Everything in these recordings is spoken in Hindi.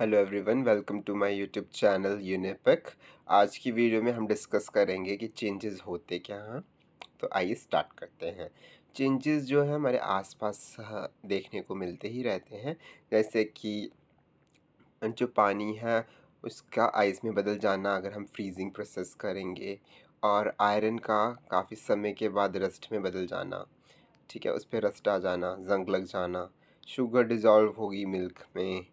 Hello everyone welcome to my YouTube channel यूनिपक आज की वीडियो में हम डिस्कस करेंगे कि चेंजेस होते क्या हैं तो आइए स्टार्ट करते हैं चेंजेस जो है हमारे आसपास हाँ, देखने को मिलते ही रहते हैं जैसे कि जो पानी है उसका आइस में बदल जाना अगर हम फ्रीजिंग प्रोसेस करेंगे और आयरन का काफ़ी समय के बाद रस्ट में बदल जाना ठीक है उस पर रस्ट आ जाना जंग लग जाना शुगर डिज़ोल्व होगी मिल्क में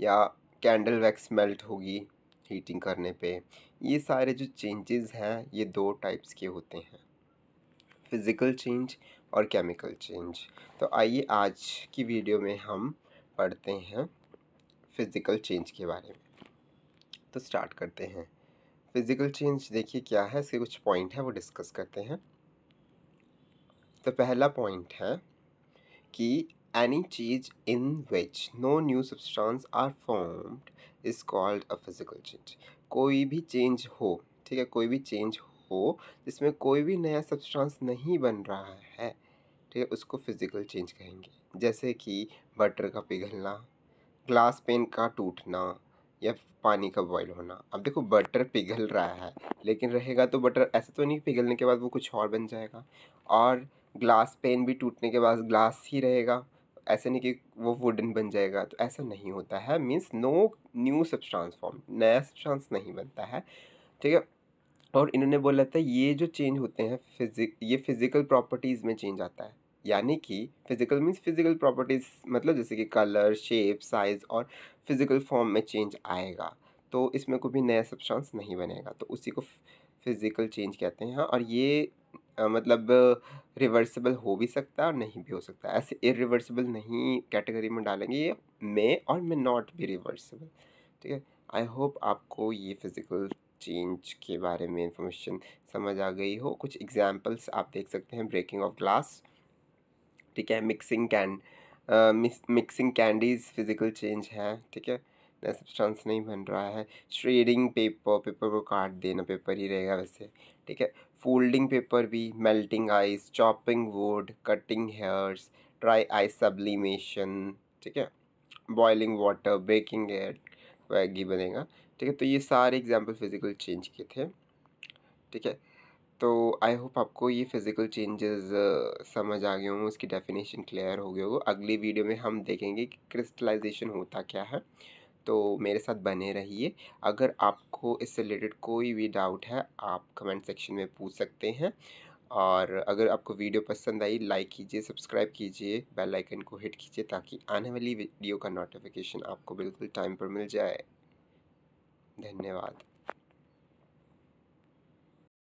या कैंडल वैक्स मेल्ट होगी हीटिंग करने पे ये सारे जो चेंजेस हैं ये दो टाइप्स के होते हैं फिज़िकल चेंज और केमिकल चेंज तो आइए आज की वीडियो में हम पढ़ते हैं फिज़िकल चेंज के बारे में तो स्टार्ट करते हैं फिज़िकल चेंज देखिए क्या है इसके कुछ पॉइंट है वो डिस्कस करते हैं तो पहला पॉइंट है कि Any change in which no new substance are formed is called a physical change. कोई भी चेंज हो ठीक है कोई भी चेंज हो जिसमें कोई भी नया सब्सटांस नहीं बन रहा है ठीक है उसको फिजिकल चेंज कहेंगे जैसे कि बटर का पिघलना ग्लास पेन का टूटना या पानी का बॉयल होना अब देखो बटर पिघल रहा है लेकिन रहेगा तो बटर ऐसा तो नहीं पिघलने के बाद वो कुछ और बन जाएगा और ग्लास पेन भी टूटने के बाद ग्लास ही रहेगा ऐसे नहीं कि वो वुडन बन जाएगा तो ऐसा नहीं होता है means no new substance form नया सब्सट्रांस नहीं बनता है ठीक है और इन्होंने बोला था ये जो चेंज होते हैं फिजिक ये फिज़िकल प्रॉपर्टीज़ में चेंज आता है यानी कि फिज़िकल मीन्स फिज़िकल प्रॉपर्टीज़ मतलब जैसे कि कलर शेप साइज़ और फिज़िकल फॉर्म में चेंज आएगा तो इसमें कोई भी नया सब्सटेंस नहीं बनेगा तो उसी को फिज़िकल चेंज कहते हैं और ये मतलब रिवर्सिबल हो भी सकता है और नहीं भी हो सकता ऐसे इरिवर्सिबल नहीं कैटेगरी में डालेंगे ये मे और मे नॉट भी रिवर्सिबल ठीक है आई होप आपको ये फिज़िकल चेंज के बारे में इंफॉर्मेशन समझ आ गई हो कुछ एग्जांपल्स आप देख सकते हैं ब्रेकिंग ऑफ ग्लास ठीक है mixing can mixing candies physical change है ठीक है सब्सटेंस नहीं बन रहा है श्रेडिंग पेपर पेपर को काट देना पेपर ही रहेगा वैसे ठीक है फोल्डिंग पेपर भी melting ice chopping wood cutting hairs dry ice sublimation ठीक है boiling water baking air veggie बनेगा ठीक है तो ये सारे एग्जाम्पल फिज़िकल चेंज के थे ठीक है तो आई होप आपको ये फ़िज़िकल चेंजेस समझ आ गए होंगे उसकी डेफिनेशन क्लियर हो गई हो अगली वीडियो में हम देखेंगे कि क्रिस्टलाइजेशन होता क्या है तो मेरे साथ बने रहिए अगर आपको इससे रिलेटेड कोई भी डाउट है आप कमेंट सेक्शन में पूछ सकते हैं और अगर आपको वीडियो पसंद आई लाइक कीजिए सब्सक्राइब कीजिए बेल आइकन को हिट कीजिए ताकि आने वाली वीडियो का नोटिफिकेशन आपको बिल्कुल टाइम पर मिल जाए धन्यवाद